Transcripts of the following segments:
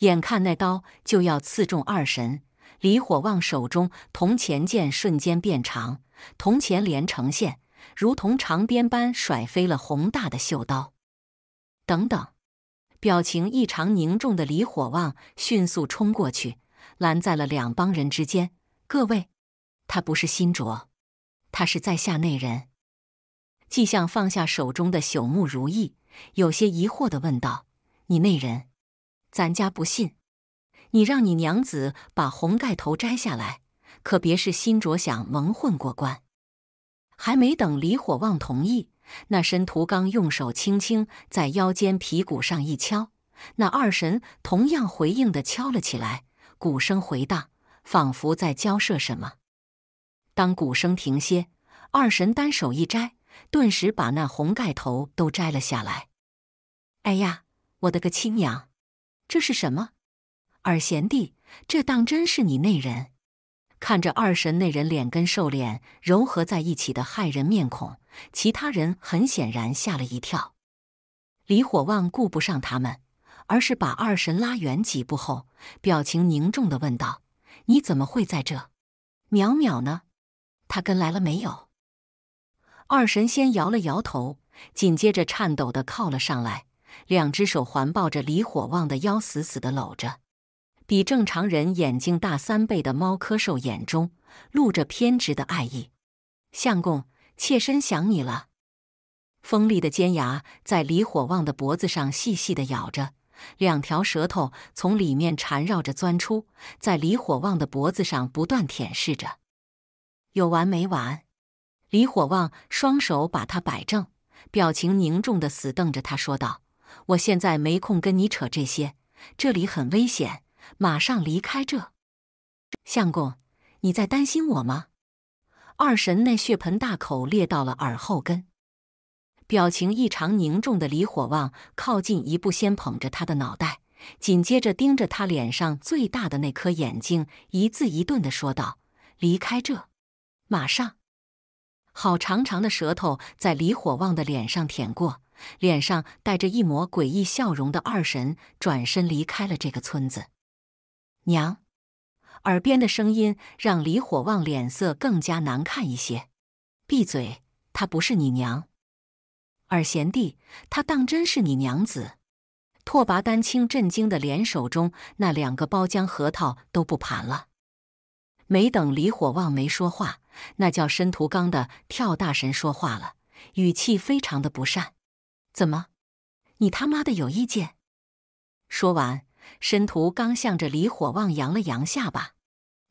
眼看那刀就要刺中二神，李火旺手中铜钱剑瞬间变长，铜钱连成线，如同长鞭般甩飞了宏大的袖刀。等等，表情异常凝重的李火旺迅速冲过去，拦在了两帮人之间。各位，他不是新卓，他是在下内人。季相放下手中的朽木如意，有些疑惑的问道：“你内人？”咱家不信，你让你娘子把红盖头摘下来，可别是心着想蒙混过关。还没等李火旺同意，那申屠刚用手轻轻在腰间皮鼓上一敲，那二神同样回应的敲了起来，鼓声回荡，仿佛在交涉什么。当鼓声停歇，二神单手一摘，顿时把那红盖头都摘了下来。哎呀，我的个亲娘！这是什么，二贤弟？这当真是你那人？看着二神那人脸跟瘦脸柔合在一起的骇人面孔，其他人很显然吓了一跳。李火旺顾不上他们，而是把二神拉远几步后，表情凝重的问道：“你怎么会在这？淼淼呢？他跟来了没有？”二神先摇了摇头，紧接着颤抖的靠了上来。两只手环抱着李火旺的腰，死死的搂着。比正常人眼睛大三倍的猫科兽眼中露着偏执的爱意。相公，妾身想你了。锋利的尖牙在李火旺的脖子上细细的咬着，两条舌头从里面缠绕着钻出，在李火旺的脖子上不断舔舐着。有完没完？李火旺双手把它摆正，表情凝重的死瞪着他，说道。我现在没空跟你扯这些，这里很危险，马上离开这。相公，你在担心我吗？二神那血盆大口裂到了耳后根，表情异常凝重的李火旺靠近一步，先捧着他的脑袋，紧接着盯着他脸上最大的那颗眼睛，一字一顿的说道：“离开这，马上。”好长长的舌头在李火旺的脸上舔过。脸上带着一抹诡异笑容的二神转身离开了这个村子。娘，耳边的声音让李火旺脸色更加难看一些。闭嘴，她不是你娘。二贤弟，她当真是你娘子？拓跋丹青震惊的连手中那两个包浆核桃都不盘了。没等李火旺没说话，那叫申屠刚的跳大神说话了，语气非常的不善。怎么，你他妈的有意见？说完，申屠刚向着李火旺扬了扬下巴：“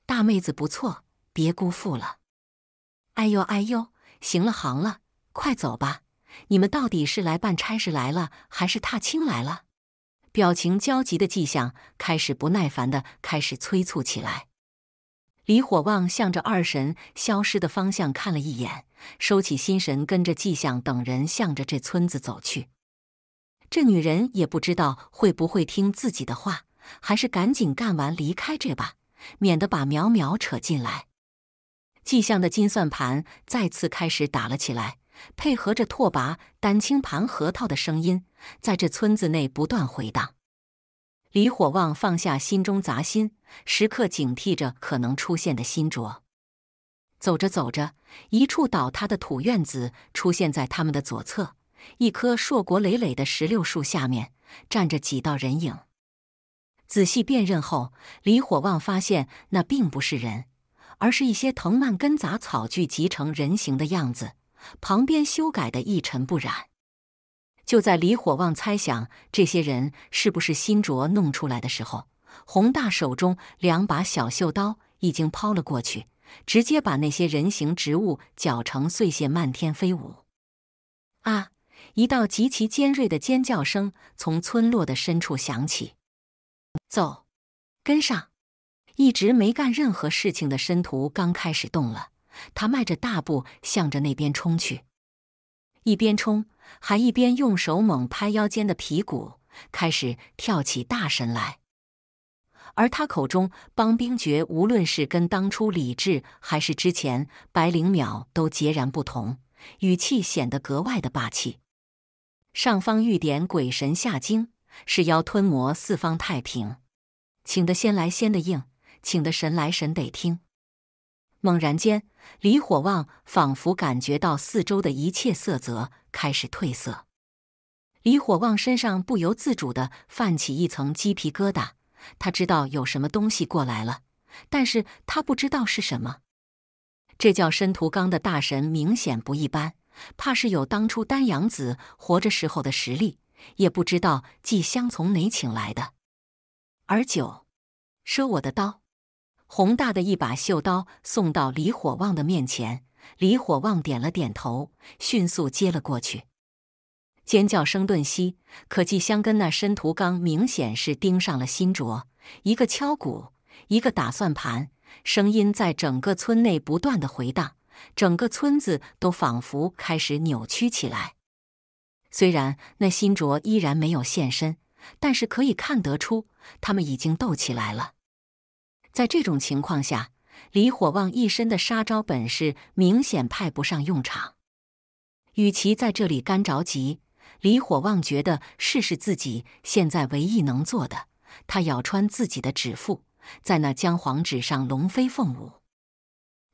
大妹子不错，别辜负了。”哎呦哎呦，行了行了，快走吧！你们到底是来办差事来了，还是踏青来了？表情焦急的迹象开始，不耐烦的开始催促起来。李火旺向着二神消失的方向看了一眼，收起心神，跟着季象等人向着这村子走去。这女人也不知道会不会听自己的话，还是赶紧干完离开这吧，免得把苗苗扯进来。季象的金算盘再次开始打了起来，配合着拓跋丹青盘核桃的声音，在这村子内不断回荡。李火旺放下心中杂心，时刻警惕着可能出现的新卓。走着走着，一处倒塌的土院子出现在他们的左侧，一棵硕果累累的石榴树下面站着几道人影。仔细辨认后，李火旺发现那并不是人，而是一些藤蔓根杂草聚集成人形的样子，旁边修改的一尘不染。就在李火旺猜想这些人是不是新卓弄出来的时候，洪大手中两把小锈刀已经抛了过去，直接把那些人形植物搅成碎屑，漫天飞舞。啊！一道极其尖锐的尖叫声从村落的深处响起。走，跟上！一直没干任何事情的申屠刚开始动了，他迈着大步向着那边冲去。一边冲，还一边用手猛拍腰间的皮鼓，开始跳起大神来。而他口中帮兵爵，无论是跟当初李治，还是之前白灵淼，都截然不同，语气显得格外的霸气。上方玉典鬼神下惊，是妖吞魔四方太平，请的仙来仙得应，请的神来神得听。猛然间，李火旺仿佛感觉到四周的一切色泽开始褪色，李火旺身上不由自主的泛起一层鸡皮疙瘩。他知道有什么东西过来了，但是他不知道是什么。这叫申屠刚的大神明显不一般，怕是有当初丹阳子活着时候的实力，也不知道季香从哪请来的。而九，赊我的刀。宏大的一把锈刀送到李火旺的面前，李火旺点了点头，迅速接了过去。尖叫声顿息，可季香跟那申屠刚明显是盯上了新卓，一个敲鼓，一个打算盘，声音在整个村内不断的回荡，整个村子都仿佛开始扭曲起来。虽然那新卓依然没有现身，但是可以看得出，他们已经斗起来了。在这种情况下，李火旺一身的杀招本事明显派不上用场。与其在这里干着急，李火旺觉得试试自己现在唯一能做的。他咬穿自己的指腹，在那姜黄纸上龙飞凤舞。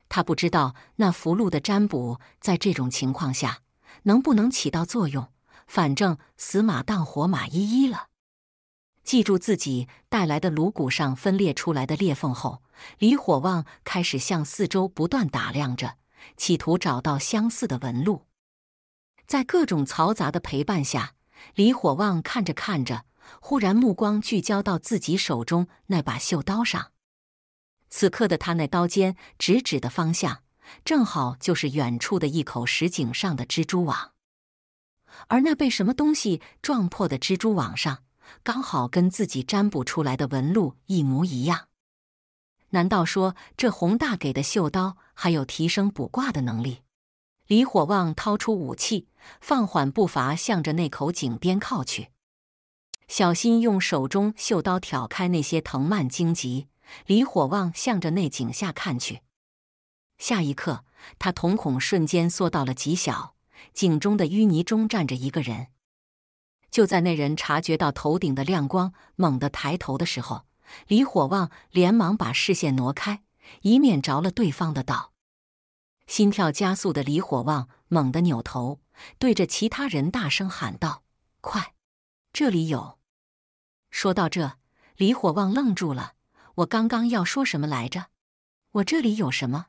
他不知道那符箓的占卜在这种情况下能不能起到作用，反正死马当活马医了。记住自己带来的颅骨上分裂出来的裂缝后，李火旺开始向四周不断打量着，企图找到相似的纹路。在各种嘈杂的陪伴下，李火旺看着看着，忽然目光聚焦到自己手中那把锈刀上。此刻的他，那刀尖直指的方向，正好就是远处的一口石井上的蜘蛛网。而那被什么东西撞破的蜘蛛网上。刚好跟自己占卜出来的纹路一模一样，难道说这宏大给的绣刀还有提升卜卦的能力？李火旺掏出武器，放缓步伐，向着那口井边靠去。小心用手中绣刀挑开那些藤蔓荆棘。李火旺向着那井下看去，下一刻，他瞳孔瞬间缩到了极小。井中的淤泥中站着一个人。就在那人察觉到头顶的亮光，猛地抬头的时候，李火旺连忙把视线挪开，以免着了对方的道。心跳加速的李火旺猛地扭头，对着其他人大声喊道：“快，这里有！”说到这，李火旺愣住了：“我刚刚要说什么来着？我这里有什么？”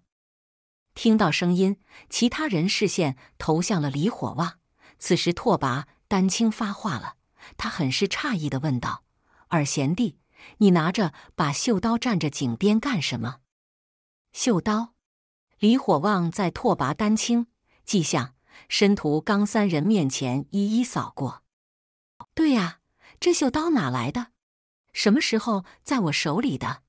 听到声音，其他人视线投向了李火旺。此时拓跋。丹青发话了，他很是诧异的问道：“尔贤弟，你拿着把绣刀站着井边干什么？”绣刀，李火旺在拓跋丹青、纪象、申屠刚三人面前一一扫过。对呀，这绣刀哪来的？什么时候在我手里的？